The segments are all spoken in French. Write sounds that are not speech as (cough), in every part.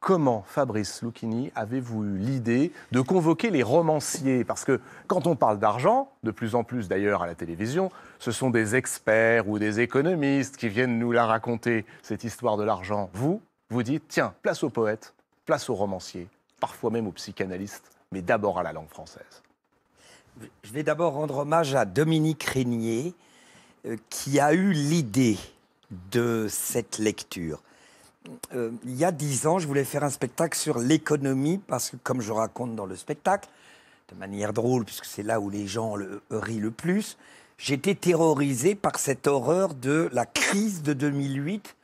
Comment, Fabrice Lucchini, avez-vous eu l'idée de convoquer les romanciers Parce que quand on parle d'argent, de plus en plus d'ailleurs à la télévision, ce sont des experts ou des économistes qui viennent nous la raconter, cette histoire de l'argent. Vous, vous dites, tiens, place aux poètes, place aux romanciers, parfois même aux psychanalystes, mais d'abord à la langue française. Je vais d'abord rendre hommage à Dominique Régnier, euh, qui a eu l'idée de cette lecture. Euh, il y a dix ans, je voulais faire un spectacle sur l'économie, parce que comme je raconte dans le spectacle, de manière drôle, puisque c'est là où les gens le, rient le plus, j'étais terrorisé par cette horreur de la crise de 2008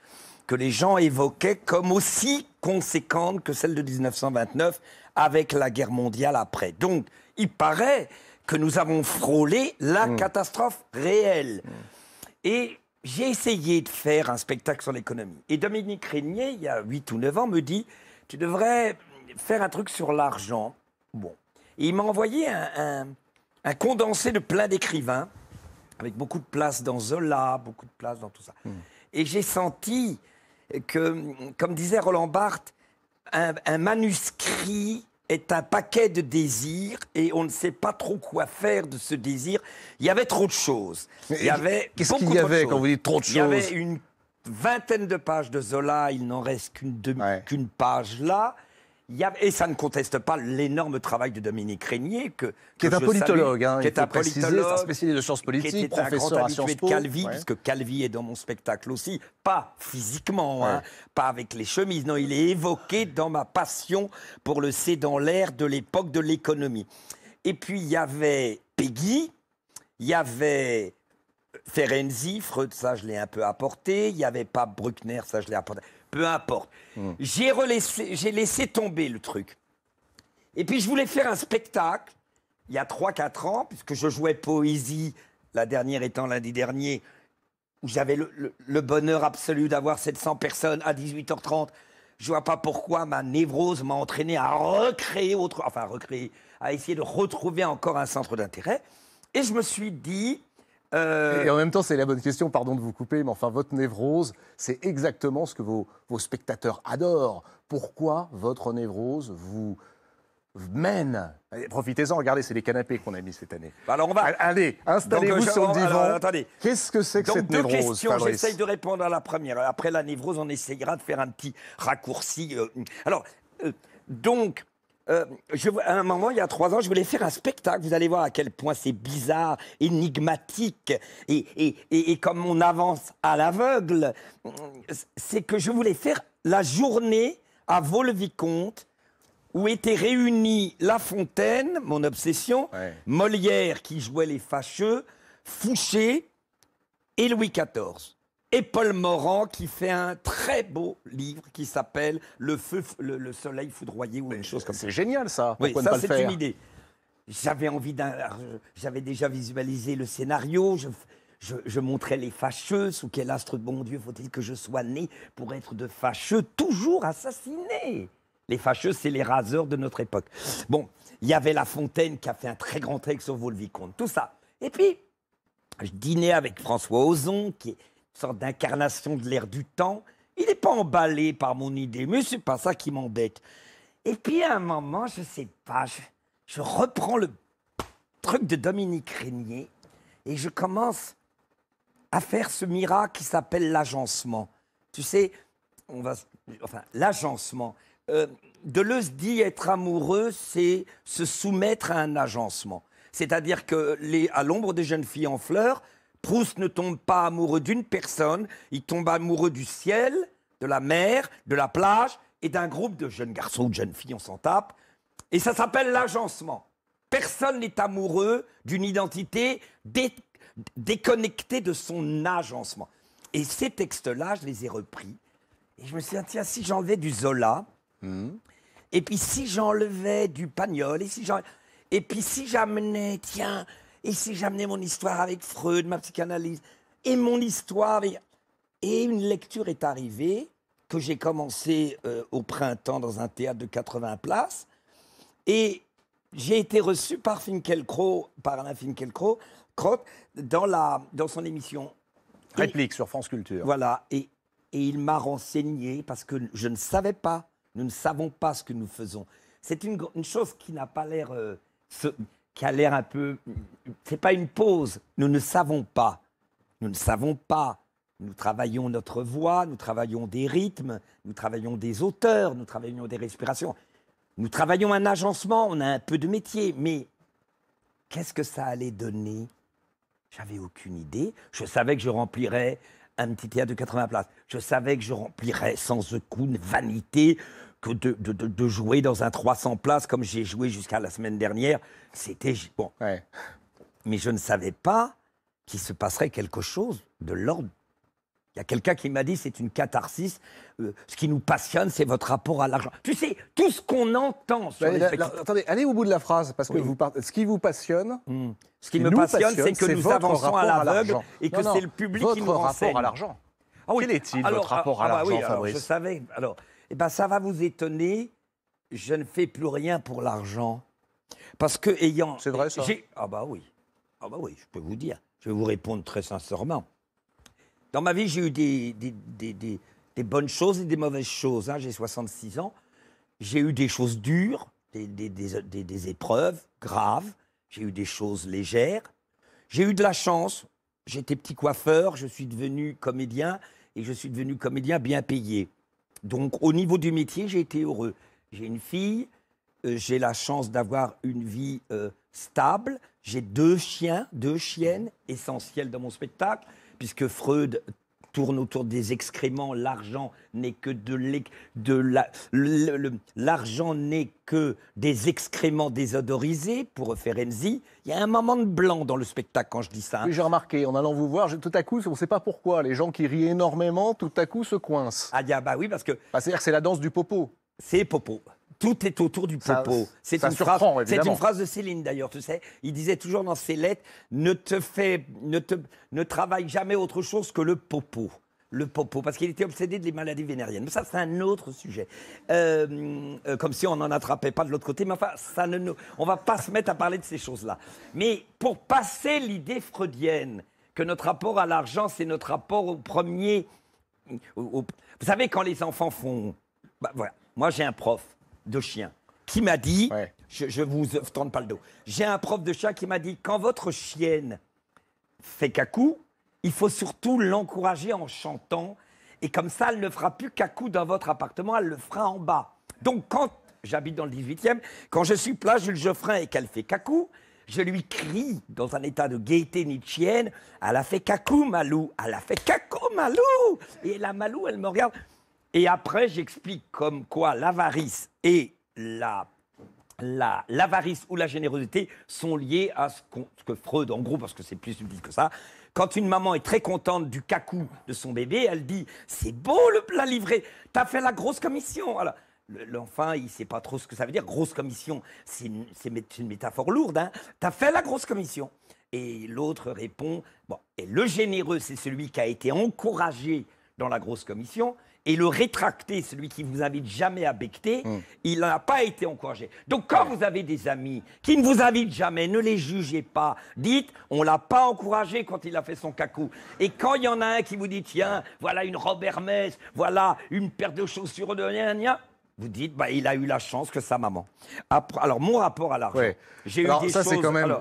que les gens évoquaient comme aussi conséquente que celle de 1929 avec la guerre mondiale après. Donc, il paraît que nous avons frôlé la mmh. catastrophe réelle. Mmh. Et j'ai essayé de faire un spectacle sur l'économie. Et Dominique Régnier, il y a 8 ou 9 ans, me dit Tu devrais faire un truc sur l'argent. Bon. Et il m'a envoyé un, condensé de plein d'écrivains, avec beaucoup de place dans Zola, beaucoup de place dans tout ça. Hmm. Et j'ai senti que, comme disait Roland Barthes, un, un manuscrit est un paquet de désirs et on ne sait pas trop quoi faire de ce désir. Il y avait trop de choses. Il y avait qu'est-ce qu'il y avait quand vous dites trop de choses Il y avait une vingtaine de pages de Zola, il n'en reste qu'une page là et ça ne conteste pas l'énorme travail de Dominique Régnier, que, qui est un politologue, qui est un spécialiste de sciences politiques, professeur à Sciences Calvi, puisque Calvi est dans mon spectacle aussi, pas physiquement, hein, pas avec les chemises, non, il est évoqué dans ma passion pour le C dans l'air de l'époque de l'économie. Et puis il y avait Peggy, il y avait Ferenzi, Freud, ça je l'ai un peu apporté, il y avait pas Bruckner, ça je l'ai apporté peu importe. Hmm. J'ai laissé, tomber le truc. Et puis je voulais faire un spectacle, il y a 3-4 ans, puisque je jouais Poésie, la dernière étant lundi dernier, où j'avais le, bonheur absolu d'avoir 700 personnes à 18h30. Je vois pas pourquoi ma névrose m'a entraîné à recréer autre, enfin à recréer, à essayer de retrouver encore un centre d'intérêt. Et je me suis dit, euh, Et en même temps, c'est la bonne question, pardon de vous couper, mais enfin, votre névrose, c'est exactement ce que vos, vos spectateurs adorent. Pourquoi votre névrose vous, mène. Profitez-en, regardez, c'est les canapés qu'on a mis cette année. Bah, alors on va. Allez, installez-vous sur le divan. attendez. Qu'est-ce que c'est que Donc, cette deux questions, j'essaye de répondre à la première. Après la névrose, on essayera de faire un petit raccourci. Euh, alors, euh, donc, euh, à un moment, il y a trois ans, je voulais faire un spectacle. Vous allez voir à quel point c'est bizarre, énigmatique, et, comme on avance à l'aveugle, c'est que je voulais faire la journée à Vaux-le-Vicomte où étaient réunis La Fontaine, mon obsession, Molière qui jouait les fâcheux, Fouché et Louis XIV et Paul Morand qui fait un très beau livre qui s'appelle Le feu, le, soleil foudroyé ou une chose comme ça. C'est génial ça. ça c'est une idée. J'avais envie d'un, j'avais déjà visualisé le scénario. Je, je, montrais les fâcheux, sous quel astre bon Dieu faut-il que je sois né pour être de fâcheux, toujours assassiné Les fâcheux, c'est les raseurs de notre époque. Bon, il y avait La Fontaine qui a fait un très grand texte sur vaux tout ça. Et puis, je dînais avec François Ozon, qui est sorte d'incarnation de l'air du temps. Il n'est pas emballé par mon idée, mais c'est pas ça qui m'embête. Et puis à un moment, je sais pas, je, reprends le truc de Dominique Régnier et je commence à faire ce miracle qui s'appelle l'agencement. Tu sais, on va, enfin, l'agencement. Euh, Deleuze dit être amoureux, c'est se soumettre à un agencement. C'est-à-dire que les, à l'ombre des jeunes filles en fleurs, Proust ne tombe pas amoureux d'une personne, il tombe amoureux du ciel, de la mer, de la plage et d'un groupe de jeunes garçons ou de jeunes filles, on s'en tape. Et ça s'appelle l'agencement. Personne n'est amoureux d'une identité déconnectée de son agencement. Et ces textes-là, je les ai repris. Et je me suis dit, ah, tiens, si j'enlevais du Zola, hmm. et puis si j'enlevais du Pagnol, et si Et puis si j'amenais, tiens, et si j'amenais mon histoire avec Freud, ma psychanalyse, et mon histoire Et une lecture est arrivée, que j'ai commencé euh, au printemps dans un théâtre de 80 places. Et j'ai été reçu par Finkielkraut, par Alain Finkielkraut, dans, la, dans son émission. Réplique sur France Culture. Voilà, et, et il m'a renseigné parce que je ne savais pas, nous ne savons pas ce que nous faisons. C'est une, chose qui n'a pas l'air euh, qui a l'air un peu. C'est pas une pause. Nous ne savons pas. Nous ne savons pas. Nous travaillons notre voix, nous travaillons des rythmes, nous travaillons des auteurs, nous travaillons des respirations. Nous travaillons un agencement, on a un peu de métier, mais qu'est-ce que ça allait donner J'avais aucune idée. Je savais que je remplirais un petit théâtre de 80 places. Je savais que je remplirais sans aucune vanité de, jouer dans un 300 places comme j'ai joué jusqu'à la semaine dernière, c'était bon. Mais je ne savais pas qu'il se passerait quelque chose de l'ordre. Il y a quelqu'un qui m'a dit c'est une catharsis. Euh, ce qui nous passionne, c'est votre rapport à l'argent. Tu sais, tout ce qu'on entend. Sur les attendez, allez au bout de la phrase parce que vous ce qui vous passionne. Hmm. Ce qui, nous me passionne, c'est que nous avançons à l'aveugle et que c'est le public qui nous renseigne. à l'argent. Ah Quel est votre rapport ah, à ah bah l'argent, Fabrice Je savais. Alors, eh bien, ça va vous étonner, je ne fais plus rien pour l'argent. Parce que, ayant. C'est Ah, bah oui. Ah, bah oui, je peux vous dire. Je vais vous répondre très sincèrement. Dans ma vie, j'ai eu des, des, bonnes choses et des mauvaises choses. Hein. J'ai 66 ans. J'ai eu des choses dures, des, des épreuves graves. J'ai eu des choses légères. J'ai eu de la chance. J'étais petit coiffeur, je suis devenu comédien et je suis devenu comédien bien payé. Donc au niveau du métier, j'ai été heureux. J'ai une fille, euh, j'ai la chance d'avoir une vie euh, stable, j'ai deux chiens, deux chiennes essentielles dans mon spectacle, puisque Freud tourne autour des excréments. L'argent n'est que de l'argent n'est que des excréments désodorisés, pour faire Enzy, Il y a un moment de blanc dans le spectacle quand je dis ça. Hein. Oui, j'ai remarqué, en allant vous voir, tout à coup, on ne sait pas pourquoi, les gens qui rient énormément, tout à coup se coincent. Ah, bah oui, parce que. Bah, c'est-à-dire que c'est la danse du popo. C'est popo. Tout est autour du popo. C'est une, phrase, de Céline d'ailleurs, tu sais. Il disait toujours dans ses lettres ne te fais, ne te, ne travaille jamais autre chose que le popo. Le popo, parce qu'il était obsédé des maladies vénériennes. Mais ça, c'est un autre sujet. Euh, euh, comme si on n'en attrapait pas de l'autre côté. Mais enfin, ça ne, on va pas se mettre à parler de ces choses-là. Mais pour passer l'idée freudienne que notre rapport à l'argent, c'est notre rapport au premier. vous savez, quand les enfants font. Bah, voilà. Moi, j'ai un prof de chien qui m'a dit, je, vous tourne pas le dos, j'ai un prof de chat qui m'a dit, quand votre chienne fait cacou, il faut surtout l'encourager en chantant, et comme ça, elle ne fera plus cacou dans votre appartement, elle le fera en bas. Donc quand j'habite dans le 18e, quand je suis plage Jules Geoffrin et qu'elle fait cacou, je lui crie dans un état de gaieté ni chienne, elle a fait cacou, Malou, elle a fait cacou, Malou Et la Malou, elle me regarde. Et après, j'explique comme quoi l'avarice et la l'avarice ou la générosité sont liées à ce, que Freud, en gros, parce que c'est plus subtil que ça. Quand une maman est très contente du cacou de son bébé, elle dit C'est beau le plat livré, t'as fait la grosse commission. Alors, L'enfant, il ne sait pas trop ce que ça veut dire. Grosse commission, c'est une, métaphore lourde. Hein. T'as fait la grosse commission. Et l'autre répond Bon, et le généreux, c'est celui qui a été encouragé dans la grosse commission et le rétracté, celui qui vous invite jamais à becter, hmm. il n'a pas été encouragé. Donc quand vous avez des amis qui ne vous invitent jamais, ne les jugez pas. Dites, on ne l'a pas encouragé quand il a fait son cacou. Et quand il y en a un qui vous dit, tiens, voilà une robe Hermès, voilà une paire de chaussures de rien, vous dites, bah, il a eu la chance que sa maman. alors, mon rapport à l'argent. J'ai eu des ça, choses... Quand même,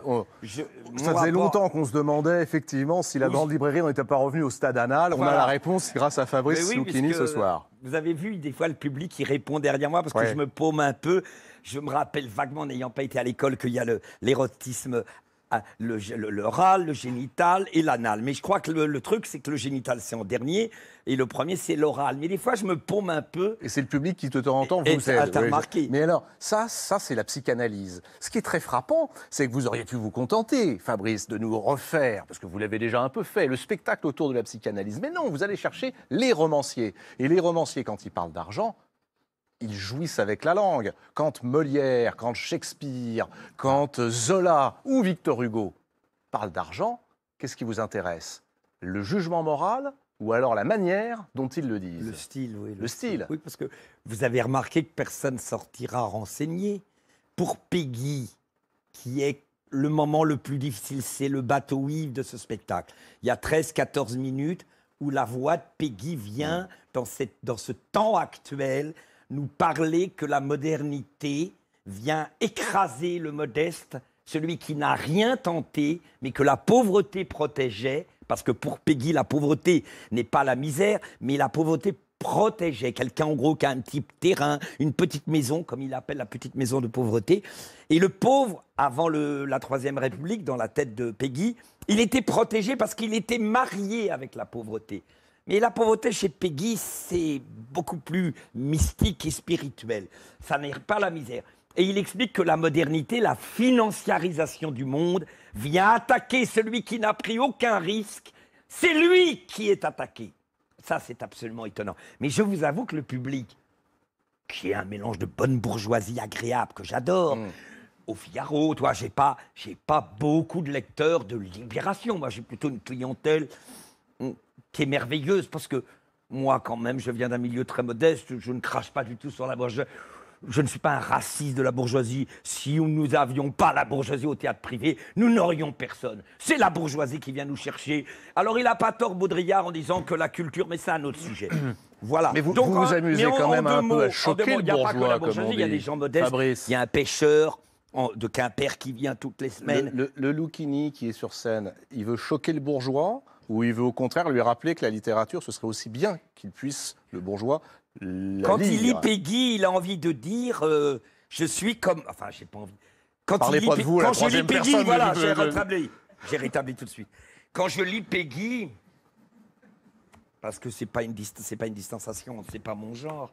ça faisait longtemps qu'on se demandait, effectivement, si la grande librairie n'était pas revenue au stade anal. On a la réponse grâce à Fabrice oui, ce soir. Vous avez vu, des fois, le public qui répond derrière moi parce que je me paume un peu. Je me rappelle vaguement, n'ayant pas été à l'école, qu'il y a l'érotisme ah, le, le, le, génital et l'anal. Mais je crois que le, truc, c'est que le génital, c'est en dernier, et le premier, c'est l'oral. Mais des fois, je me paume un peu. Et c'est le public qui, te t'entend vous et Mais alors, ça, ça c'est la psychanalyse. Ce qui est très frappant, c'est que vous auriez pu vous contenter, Fabrice, de nous refaire, parce que vous l'avez déjà un peu fait, le spectacle autour de la psychanalyse. Mais non, vous allez chercher les romanciers. Et les romanciers, quand ils parlent d'argent, ils jouissent avec la langue. Quand Molière, quand Shakespeare, quand euh, Zola ou Victor Hugo parlent d'argent, qu'est-ce qui vous intéresse Le jugement moral ou alors la manière dont ils le disent Le style, oui. Le, style. Oui, parce que vous avez remarqué que personne sortira renseigné. Pour Peggy, qui est le moment le plus difficile, c'est le bateau ivre de ce spectacle. Il y a 13-14 minutes où la voix de Peggy vient mmh. dans, cette, dans ce temps actuel nous parler que la modernité vient écraser le modeste, celui qui n'a rien tenté, mais que la pauvreté protégeait, parce que pour Peggy, la pauvreté n'est pas la misère, mais la pauvreté protégeait quelqu'un en gros qui a un petit terrain, une petite maison, comme il appelle la petite maison de pauvreté. Et le pauvre, avant la Troisième République, dans la tête de Peggy, il était protégé parce qu'il était marié avec la pauvreté. Mais la pauvreté chez Peggy, c'est beaucoup plus mystique et spirituel. Ça n'est pas la misère. Et il explique que la modernité, la financiarisation du monde, vient attaquer celui qui n'a pris aucun risque. C'est lui qui est attaqué. Ça, c'est absolument étonnant. Mais je vous avoue que le public, qui est un mélange de bonne bourgeoisie agréable que j'adore, mm. au Figaro, toi, j'ai pas, j'ai pas beaucoup de lecteurs de Libération. Moi, j'ai plutôt une clientèle qui est merveilleuse, parce que moi, quand même, je viens d'un milieu très modeste, je ne crache pas du tout sur la bourgeoisie. Je ne suis pas un raciste de la bourgeoisie. Si nous n'avions pas la bourgeoisie au théâtre privé, nous n'aurions personne. C'est la bourgeoisie qui vient nous chercher. Alors il n'a pas tort, Baudrillard, en disant que la culture, mais c'est un autre sujet. (clears throat) Voilà. Mais vous vous, amusez quand même un peu à choquer le bourgeois, il y a des gens modestes. Il y a un pêcheur, de Quimper qui vient toutes les semaines. Le, le, qui est sur scène, il veut choquer le bourgeois ou il veut au contraire lui rappeler que la littérature, ce serait aussi bien qu'il puisse, le bourgeois, la Quand il lit Peggy, il a envie de dire euh, Je suis comme. Enfin, j'ai pas envie. Quand Parlez il pas de vous, quand la je lis Peggy, voilà, j'ai rétabli. J'ai rétabli tout de suite. Quand je lis Peggy, parce que c'est pas une c'est pas une distanciation, c'est pas mon genre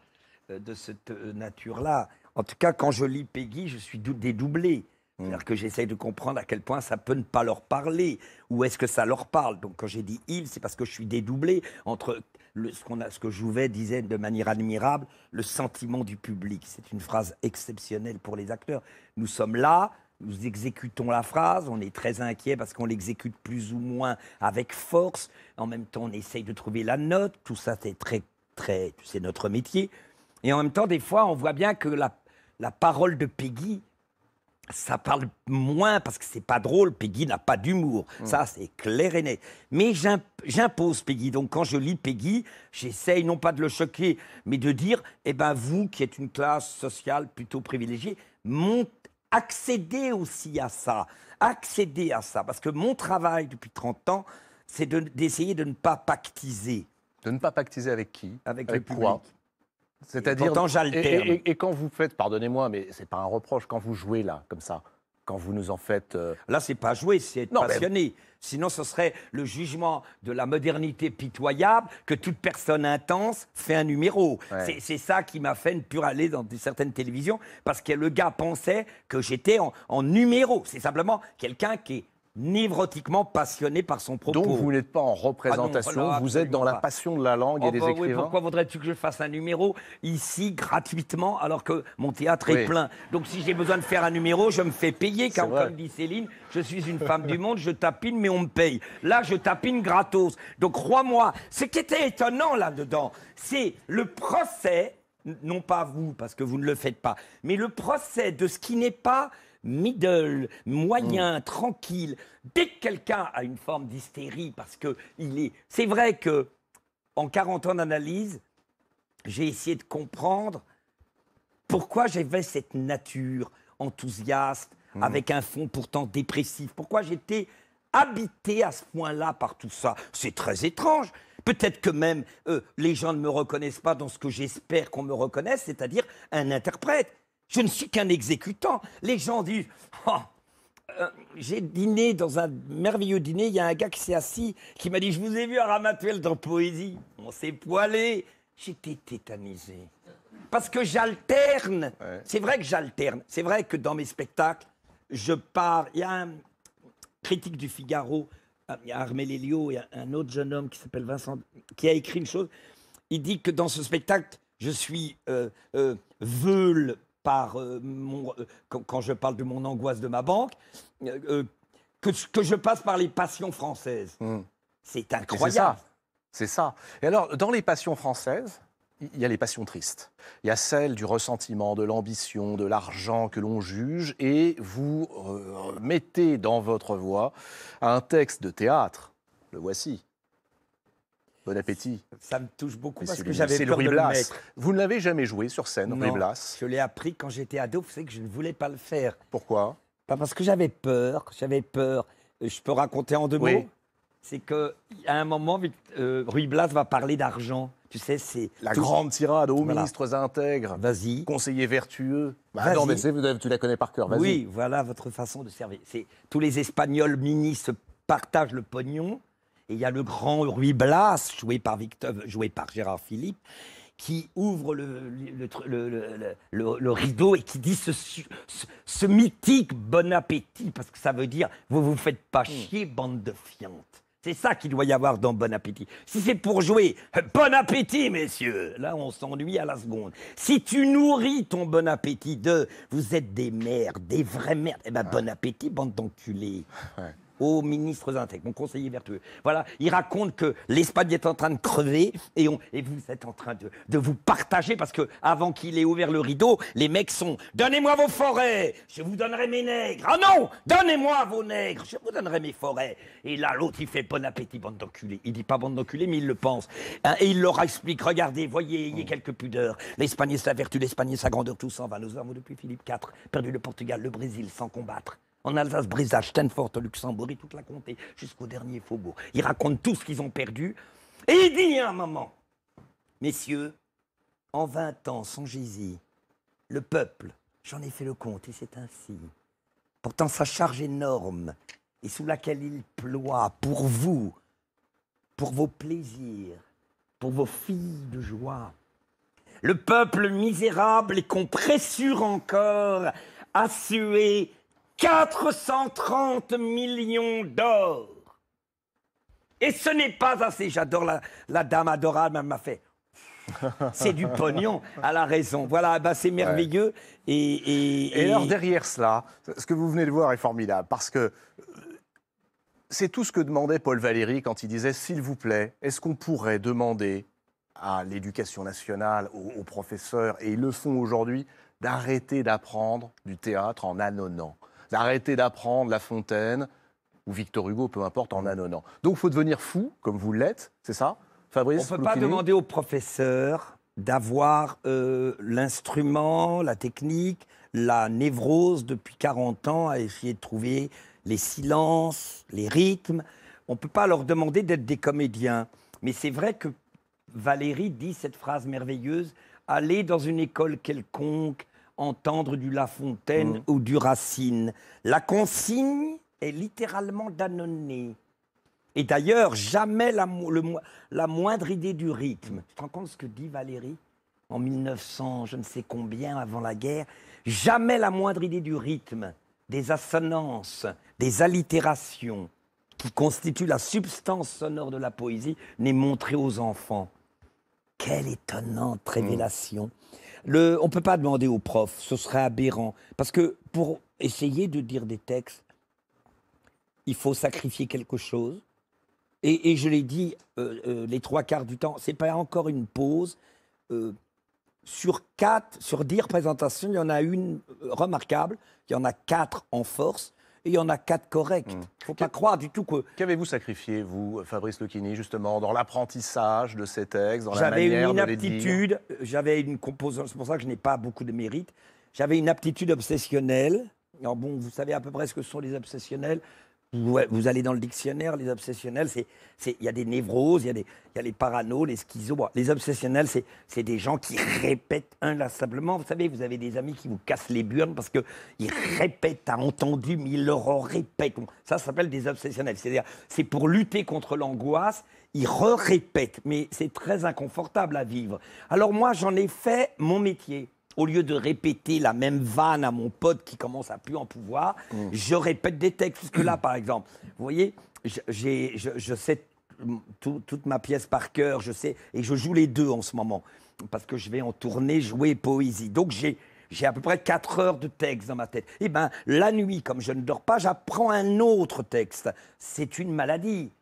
euh, de cette euh, nature-là. En tout cas, quand je lis Peggy, je suis dédoublé. C'est-à-dire mm. que j'essaye de comprendre à quel point ça peut ne pas leur parler, ou est-ce que ça leur parle. Donc quand j'ai dit il, c'est parce que je suis dédoublé entre ce, qu'on a, ce que Jouvet disait de manière admirable, le sentiment du public. C'est une phrase exceptionnelle pour les acteurs. Nous sommes là, nous exécutons la phrase, on est très inquiet parce qu'on l'exécute plus ou moins avec force. En même temps, on essaye de trouver la note. Tout ça, c'est très, très, notre métier. Et en même temps, des fois, on voit bien que la, la parole de Peggy ça parle moins parce que c'est pas drôle. Peggy n'a pas d'humour. Mm. Ça, c'est clair et net. Mais j'impose Peggy. Donc, quand je lis Peggy, j'essaye non pas de le choquer, mais de dire eh ben, vous qui êtes une classe sociale plutôt privilégiée, accédez aussi à ça. accéder à ça. Parce que mon travail depuis 30 ans, c'est d'essayer de, ne pas pactiser. De ne pas pactiser avec qui Avec, les pouvoirs Quoi c'est-à-dire. Et, quand vous faites, pardonnez-moi, mais c'est pas un reproche, quand vous jouez là, comme ça, quand vous nous en faites. Là, euh, Là, c'est pas jouer, c'est être passionné. Sinon, ce serait le jugement de la modernité pitoyable que toute personne intense fait un numéro. C'est ça qui m'a fait ne plus aller dans certaines télévisions, parce que le gars pensait que j'étais en numéro. C'est simplement quelqu'un qui est névrotiquement passionné par son propos. Donc vous n'êtes pas en représentation, ah vous êtes dans la passion de la langue et oh des bah écrivains. pourquoi voudrais-tu que je fasse un numéro ici gratuitement alors que mon théâtre est plein Donc si j'ai besoin de faire un numéro, je me fais payer car comme dit Céline, je suis une femme du monde, je tapine mais on me paye. Là, je tapine gratos. Donc crois-moi, ce qui était étonnant là-dedans, c'est le procès non pas vous, parce que vous ne le faites pas, mais le procès de ce qui n'est pas middle, moyen, mm. tranquille. Dès que quelqu'un a une forme d'hystérie, parce que il est. C'est vrai que, en 40 ans d'analyse, j'ai essayé de comprendre pourquoi j'avais cette nature enthousiaste, mm. avec un fond pourtant dépressif. Pourquoi j'étais habité à ce point-là par tout ça. C'est très étrange. Peut-être que même euh, les gens ne me reconnaissent pas dans ce que j'espère qu'on me reconnaisse, c'est-à-dire un interprète. Je ne suis qu'un exécutant. Les gens disent oh, euh, j'ai dîné dans un merveilleux dîner. Il y a un gars qui s'est assis qui m'a dit Je vous ai vu à Ramatuel dans Poésie. On s'est poilé. J'étais tétanisé. Parce que j'alterne. C'est vrai que j'alterne. C'est vrai que dans mes spectacles, je pars. Il y a un critique du Figaro, euh, il y a Armel Elio, et un autre jeune homme qui s'appelle Vincent, qui a écrit une chose. Il dit que dans ce spectacle, je suis euh, veule, par euh, mon, euh, quand je parle de mon angoisse de ma banque, euh, que, que, je passe par les passions françaises. Hmm. C'est incroyable. C'est ça. Et alors, dans les passions françaises, il y a les passions tristes. Il y a celle du ressentiment, de l'ambition, de l'argent que l'on juge, et vous mettez dans votre voix un texte de théâtre. Le voici appétit. Ça me touche beaucoup parce que j'avais peur de le mettre. Vous ne l'avez jamais joué sur scène, non, Blas. Je l'ai appris quand j'étais ado. Vous savez que je ne voulais pas le faire. Pourquoi Pas parce que j'avais peur. J'avais peur. Euh, je peux raconter en deux mots c'est qu'à un moment, Ruy euh, Blas va parler d'argent. Tu sais, c'est. La grande tirade aux ministres intègres. Vas-y. Conseiller vertueux. Bah, non, mais tu la connais par cœur, vas-y. Oui, voilà votre façon de servir. C'est Tous les Espagnols ministres partagent le pognon. Et il y a le grand Ruy Blas, joué par, Gérard Philippe, qui ouvre le, rideau et qui dit ce, mythique bon appétit, parce que ça veut dire vous vous faites pas mm. chier, bande de fientes. C'est ça qu'il doit y avoir dans Bon Appétit. Si c'est pour jouer euh, Bon Appétit, messieurs, là on s'ennuie à la seconde. Si tu nourris ton Bon Appétit de Vous êtes des merdes, des vraies merdes », eh ben Bon Appétit, bande d'enculés. (laughs) aux ministres intègres, mon conseiller vertueux. Voilà, il raconte que l'Espagne est en train de crever et, vous êtes en train de, vous partager parce que avant qu'il ait ouvert le rideau, les mecs sont Donnez-moi vos forêts, je vous donnerai mes nègres. Ah non, donnez-moi vos nègres, je vous donnerai mes forêts. Et là, l'autre, il fait bon appétit, bande d'enculés. Il dit pas bande d'enculés, mais il le pense. Hein, et il leur explique Regardez, voyez, ayez quelques pudeurs. L'Espagne sa vertu, l'Espagne sa grandeur, tout s'en va. Nous avons depuis Philippe IV perdu le Portugal, le Brésil sans combattre en alsace brisage Stenfort, Luxembourg et toute la comté, jusqu'au dernier faubourg. Ils racontent tout ce qu'ils ont perdu. Et il dit à un moment, messieurs, en 20 ans, songez-y, le peuple, j'en ai fait le compte et c'est ainsi. Pourtant, sa charge énorme et sous laquelle il ploie pour vous, pour vos plaisirs, pour vos filles de joie. Le peuple misérable et qu'on pressure encore à suer 430 millions d'or. Et ce n'est pas assez. J'adore la, dame adorable, elle m'a fait. (laughs) C'est du pognon, à la raison. Voilà, eh ben, c'est merveilleux. Et, alors derrière cela, ce que vous venez de voir est formidable, parce que euh, c'est tout ce que demandait Paul Valéry quand il disait, s'il vous plaît, est-ce qu'on pourrait demander à l'éducation nationale, aux, aux professeurs, et ils le font aujourd'hui, d'arrêter d'apprendre du théâtre en annonnant d'arrêter d'apprendre La Fontaine ou Victor Hugo, peu importe, en annonnant. Donc il faut devenir fou, comme vous l'êtes, c'est ça Fabrice On ne peut pas demander aux professeurs d'avoir euh, l'instrument, la technique, la névrose depuis 40 ans à essayer de trouver les silences, les rythmes. On ne peut pas leur demander d'être des comédiens. Mais c'est vrai que Valérie dit cette phrase merveilleuse, aller dans une école quelconque, entendre du La Fontaine mm. ou du Racine. La consigne est littéralement d'annonner. Et d'ailleurs, jamais la, moindre idée du rythme. Tu te rends compte ce que dit Valérie en 1900, je ne sais combien, avant la guerre Jamais la moindre idée du rythme, des assonances, des allitérations qui constituent la substance sonore de la poésie n'est montrée aux enfants. Quelle étonnante mm. révélation on ne peut pas demander aux profs, ce serait aberrant. Parce que pour essayer de dire des textes, il faut sacrifier quelque chose. Et, je l'ai dit, euh, euh, les trois quarts du temps, ce n'est pas encore une pause. Euh, sur quatre, sur dix représentations, il y en a une remarquable, il y en a quatre en force il y en a quatre corrects. Il hmm. ne faut pas croire du tout que. Qu'avez-vous sacrifié, vous, Fabrice Lequini, justement, dans l'apprentissage de ces textes, dans la manière J'avais une composante, c'est pour ça que je n'ai pas beaucoup de mérite. J'avais une aptitude obsessionnelle. Alors bon, vous savez à peu près ce que sont les obsessionnels. Vous, allez dans le dictionnaire, les obsessionnels, c'est, il y a des névroses, il y, a des, y a les paranos, les schizos. les obsessionnels, c'est des gens qui répètent inlassablement. Vous savez, vous avez des amis qui vous cassent les burnes parce qu'ils répètent, à entendu, mais ils leur répètent. Ça, s'appelle des obsessionnels. C'est-à-dire, c'est pour lutter contre l'angoisse, ils re-répètent, mais c'est très inconfortable à vivre. Alors moi, j'en ai fait mon métier au lieu de répéter la même vanne à mon pote qui commence à plus en pouvoir, mm. je répète des textes. que là, par exemple, vous voyez, je, je, sais toute ma pièce par cœur, je sais, et je joue les deux en ce moment, parce que je vais en tourner jouer poésie. Donc j'ai j'ai à peu près 4 heures de texte dans ma tête. Eh bien, la nuit, comme je ne dors pas, j'apprends un autre texte. C'est une maladie.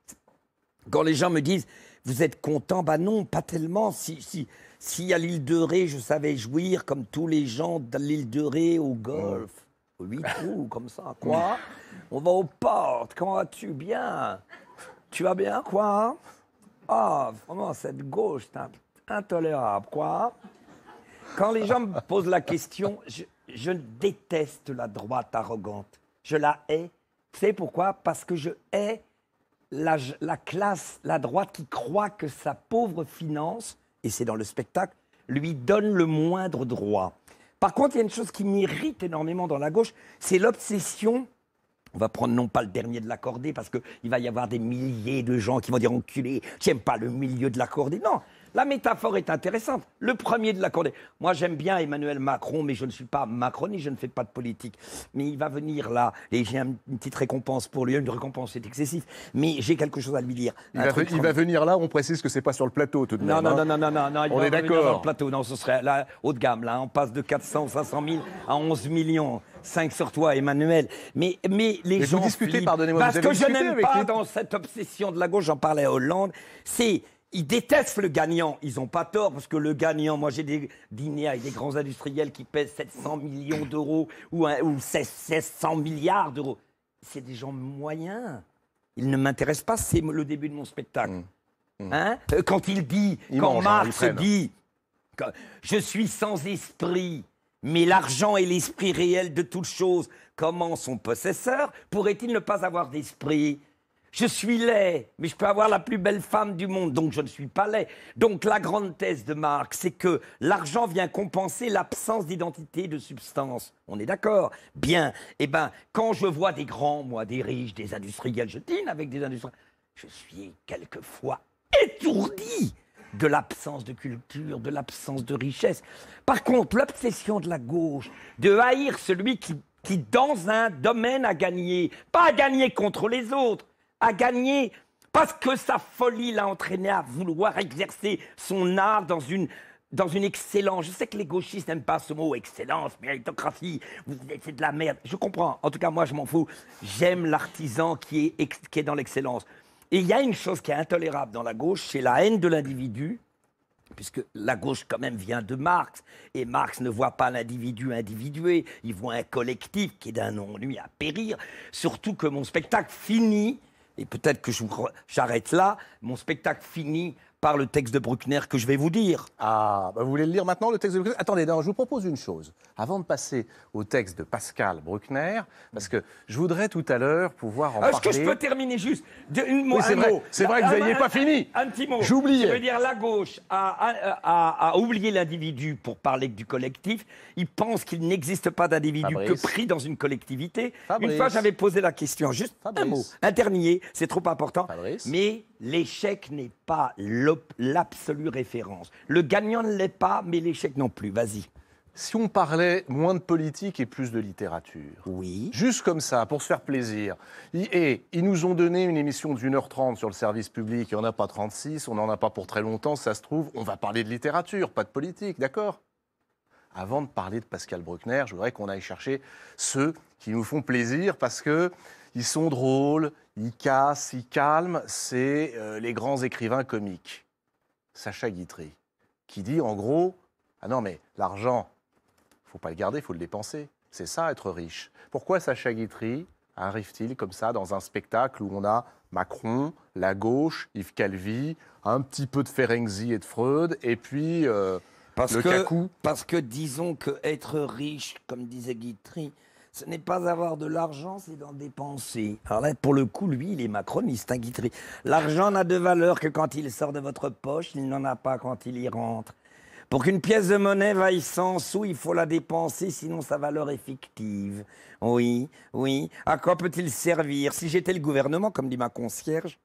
Quand les gens me disent, vous êtes content Ben non, pas tellement. Si, si, si à l'île de Ré, je savais jouir comme tous les gens de l'île de Ré au golf, huit oh. (laughs) trous, comme ça, quoi On va aux portes, comment vas-tu Bien Tu vas bien, quoi Ah, vraiment, cette gauche, c'est intolérable, quoi Quand les gens me posent la question, je, déteste la droite arrogante. Je la hais. Tu sais pourquoi Parce que je hais la classe, la droite qui croit que sa pauvre finance et c'est dans le spectacle, lui donne le moindre droit. Par contre, il y a une chose qui m'irrite énormément dans la gauche, c'est l'obsession. On va prendre non pas le dernier de l'accordé, parce qu'il va y avoir des milliers de gens qui vont dire enculé, j'aime pas le milieu de l'accordé. Non, la métaphore est intéressante. Le premier de la corde. Moi, j'aime bien Emmanuel Macron, mais je ne suis pas macroniste, je ne fais pas de politique. Mais il va venir là, et j'ai une petite récompense pour lui. Une récompense, c'est excessif, mais j'ai quelque chose à lui dire. Il, va, venir là, on précise que ce n'est pas sur le plateau tout de même. Hein. Non, non, non, non, non, on est d'accord. Sur le plateau, non, ce serait là, haut de gamme. Là, hein. on passe de 400, 500 000 à 11 millions. 5 sur toi, Emmanuel. Mais, mais les gens. Vous discutez, pardonnez-moi, Parce vous que je n'aime pas dans cette obsession de la gauche, j'en parlais à Hollande, c'est ils détestent le gagnant. Ils n'ont pas tort, parce que le gagnant, moi j'ai des dîners avec des grands industriels qui pèsent 700 millions d'euros ou, un, 1600 milliards d'euros. C'est des gens moyens. Ils ne m'intéressent pas, c'est le début de mon spectacle. Mmh. Mmh. Hein euh, quand il dit, quand hein, Marx dit, je suis sans esprit, mais l'argent est l'esprit réel de toute chose. Comment son possesseur pourrait-il ne pas avoir d'esprit je suis laid, mais je peux avoir la plus belle femme du monde, donc je ne suis pas laid. Donc la grande thèse de Marx, c'est que l'argent vient compenser l'absence d'identité, de substance. On est d'accord Bien. Eh bien, quand je vois des grands, moi, des riches, des industriels, je dîne avec des industriels, je suis quelquefois étourdi de l'absence de culture, de l'absence de richesse. Par contre, l'obsession de la gauche, de haïr celui qui, dans un domaine, a gagné, pas gagné contre les autres, a gagner parce que sa folie l'a entraîné à vouloir exercer son art dans une dans une excellence. Je sais que les gauchistes n'aiment pas ce mot, excellence, méritocratie, c'est de la merde. Je comprends. En tout cas, moi, je m'en fous. J'aime l'artisan qui est, qui est dans l'excellence. Et il y a une chose qui est intolérable dans la gauche, c'est la haine de l'individu, puisque la gauche, quand même, vient de Marx. Et Marx ne voit pas l'individu individué, il voit un collectif qui est d'un ennui à périr. Surtout que mon spectacle finit et peut-être que j'arrête là, mon spectacle finit par le texte de Bruckner que je vais vous dire. Ah, bah, vous voulez le lire maintenant, le texte de Bruckner Attendez, non, je vous propose une chose. Avant de passer au texte de Pascal Bruckner, parce que je voudrais tout à l'heure pouvoir en parler... Ah, est-ce que je peux terminer juste de, mot C'est vrai que vous n'ayez pas fini. Un, petit mot. J'oubliais. Je veux dire, la gauche a, a, oublié l'individu pour parler du collectif. Il pense qu'il n'existe pas d'individu que pris dans une collectivité. Une fois, j'avais posé la question. Juste un mot, un dernier, c'est trop important. Fabrice. Mais L'échec n'est pas l'absolue référence. Le gagnant ne l'est pas, mais l'échec non plus. Vas-y. Si on parlait moins de politique et plus de littérature. Oui. Juste comme ça, pour se faire plaisir. Et ils nous ont donné une émission d'une heure trente sur le service public. Il n'y en a pas 36, on n'en a pas pour très longtemps, ça se trouve. On va parler de littérature, pas de politique, d'accord Avant de parler de Pascal Bruckner, je voudrais qu'on aille chercher ceux qui nous font plaisir parce que ils sont drôles, ils cassent, ils calment. C'est euh, les grands écrivains comiques. Sacha Guitry, qui dit en gros Ah non, mais l'argent, faut pas le garder, faut le dépenser. C'est ça, être riche. Pourquoi Sacha Guitry arrive-t-il comme ça dans un spectacle où on a Macron, la gauche, Yves Calvi, un petit peu de Ferenczi et de Freud, et puis. Euh, parce que, Parce que disons que être riche, comme disait Guitry, ce n'est pas avoir de l'argent, c'est d'en dépenser. Alors là, pour le coup, lui, il est macroniste, hein, L'argent n'a de valeur que quand il sort de votre poche, il n'en a pas quand il y rentre. Pour qu'une pièce de monnaie vaille 100 sous, il faut la dépenser, sinon sa valeur est fictive. Oui, oui. À quoi peut-il servir Si j'étais le gouvernement, comme dit ma concierge,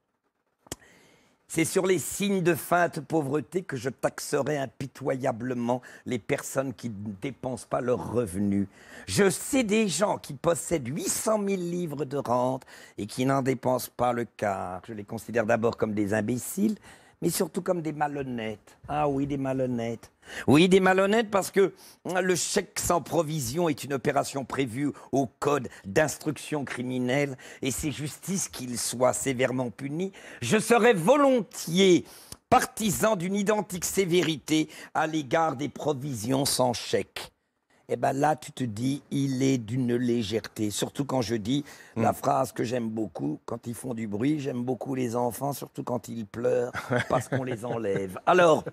c'est sur les signes de feinte pauvreté que je taxerai impitoyablement les personnes qui ne dépensent pas leurs revenus. Je sais des gens qui possèdent 800 000 livres de rente et qui n'en dépensent pas le quart. Je les considère d'abord comme des imbéciles, mais surtout comme des malhonnêtes. Ah oui, des malhonnêtes. Oui, des malhonnêtes parce que hein, le chèque sans provision est une opération prévue au code d'instruction criminelle et c'est justice qu'il soit sévèrement puni. Je serais volontiers partisan d'une identique sévérité à l'égard des provisions sans chèque. Et eh ben là, tu te dis, il est d'une légèreté. Surtout quand je dis la hmm. phrase que j'aime beaucoup, quand ils font du bruit, j'aime beaucoup les enfants, surtout quand ils pleurent, (laughs) parce qu'on les enlève. Alors,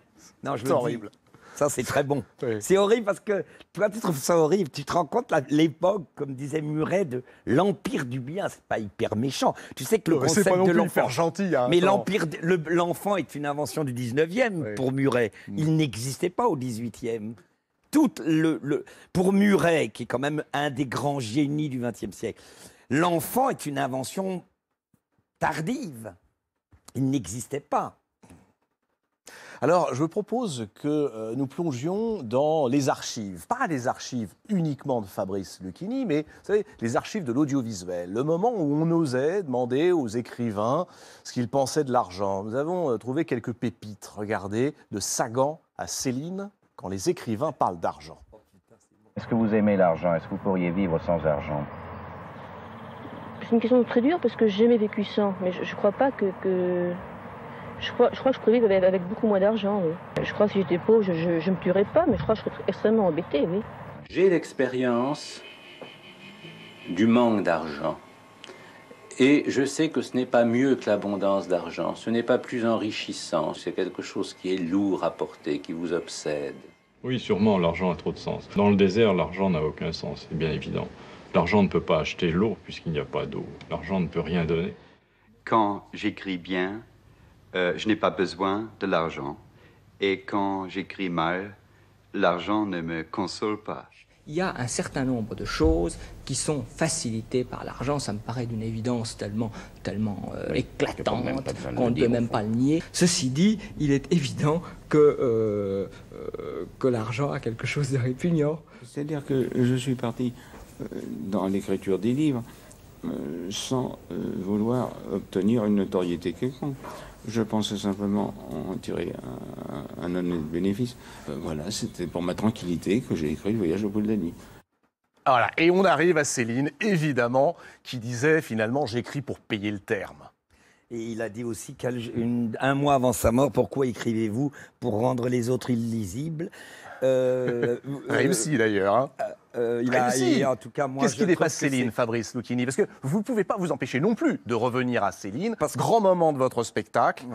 non, je le horrible. ça, c'est très bon. (laughs) C'est horrible parce que toi, tu trouves ça horrible. Tu te rends compte l'époque, comme disait Muret, de l'empire du bien. C'est pas hyper méchant. Tu sais que le concept pas de l'enfant. gentil. Hein, mais l'empire, l'enfant est une invention du 19e pour Muret. Hmm. Il n'existait pas au 18e pour Muret, qui est quand même un des grands génies du XXe siècle, l'enfant est une invention tardive. Il n'existait pas. Alors, je propose que euh, nous plongions dans les archives. Pas les archives uniquement de Fabrice Lucchini, mais les archives de l'audiovisuel. Le moment où on osait demander aux écrivains ce qu'ils pensaient de l'argent. Nous avons euh, trouvé quelques pépites, regardez, de Sagan à Céline, les écrivains parlent d'argent. Est-ce que vous aimez l'argent Est-ce que vous pourriez vivre sans argent C'est une question très dure parce que j'ai jamais vécu sans. Mais je ne crois pas que, Je crois, que je pourrais vivre avec, beaucoup moins d'argent. Je crois que si j'étais pauvre, je ne me tuerais pas, mais je crois que je serais extrêmement embêtée, oui. J'ai l'expérience du manque d'argent. Et je sais que ce n'est pas mieux que l'abondance d'argent, ce n'est pas plus enrichissant, c'est quelque chose qui est lourd à porter, qui vous obsède. Oui, sûrement, l'argent a trop de sens. Dans le désert, l'argent n'a aucun sens, c'est bien évident. L'argent ne peut pas acheter l'eau puisqu'il n'y a pas d'eau. L'argent ne peut rien donner. Quand j'écris bien, euh, je n'ai pas besoin de l'argent. Et quand j'écris mal, l'argent ne me console pas. Il y a un certain nombre de choses qui sont facilitées par l'argent. Ça me paraît d'une évidence tellement, tellement euh, éclatante qu'on ne peut même pas le nier. Ceci dit, il est évident que, euh, euh, que l'argent a quelque chose de répugnant. C'est-à-dire que je suis parti dans l'écriture des livres sans vouloir obtenir une notoriété quelconque. Je pensais simplement en tirer un, un de bénéfice. Euh, voilà, c'était pour ma tranquillité que j'ai écrit le voyage au bout de la nuit. Voilà, et on arrive à Céline, évidemment, qui disait finalement j'écris pour payer le terme. Et il a dit aussi qu'un mois avant sa mort, pourquoi écrivez-vous Pour rendre les autres illisibles. Euh, ah, d'ailleurs. Réussi. Hein. Euh, euh, il, ah, a, en tout cas, moi, Qu'est-ce qui dépasse Céline, Fabrice Lucchini Parce que vous ne pouvez pas vous empêcher non plus de revenir à Céline. Parce grand moment de votre spectacle.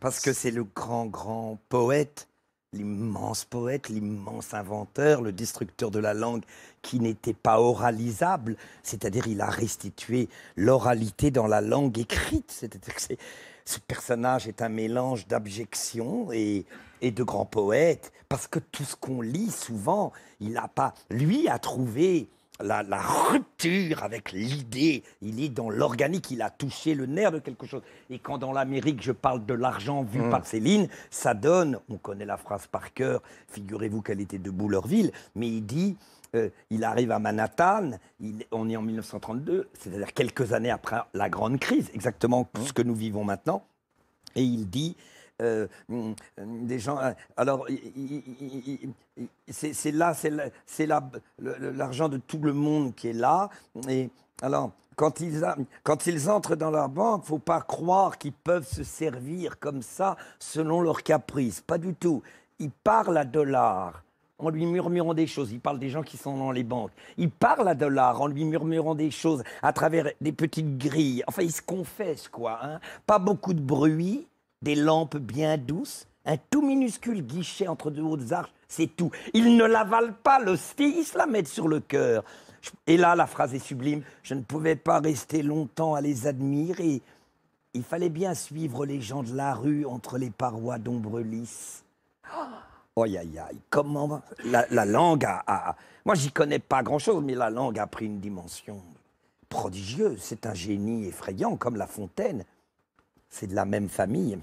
Parce que c'est le grand, grand poète, l'immense poète, l'immense inventeur, le destructeur de la langue qui n'était pas oralisable. C'est-à-dire, il a restitué l'oralité dans la langue écrite. C'est-à-dire que c'est ce personnage est un mélange d'abjection et, de grand poète, parce que tout ce qu'on lit souvent, il n'a pas, lui a trouvé la, rupture avec l'idée, il est dans l'organique, il a touché le nerf de quelque chose. Et quand dans l'Amérique, je parle de l'argent vu hmm. par Céline, ça donne, on connaît la phrase par cœur, figurez-vous qu'elle était de Boulerville, mais il dit il arrive à Manhattan, on est en 1932, c'est-à-dire quelques années après la grande crise, exactement mmh. ce que nous vivons maintenant, et il dit... Euh, hum, hum, des gens. Euh, alors, c'est là, c'est l'argent de tout le monde qui est là. Et alors, quand ils, entrent dans leur banque, faut pas croire qu'ils peuvent se servir comme ça selon leur caprice. Pas du tout. Ils parlent à dollars en lui murmurant des choses. Il parle des gens qui sont dans les banques. Il parle à Dollar en lui murmurant des choses à travers des petites grilles. Enfin, il se confesse, quoi. Hein. Pas beaucoup de bruit, des lampes bien douces, un tout minuscule guichet entre deux hautes arches, c'est tout. Il ne l'avale pas, l'hostie, il se la met sur le cœur. Et là, la phrase est sublime. Je ne pouvais pas rester longtemps à les admirer. Il fallait bien suivre les gens de la rue entre les parois d'ombre lisse. Oh Aïe, aïe, aïe, comment la, la langue a, a... Moi, j'y connais pas grand-chose, mais la langue a pris une dimension prodigieuse. C'est un génie effrayant, comme La Fontaine. C'est de la même famille.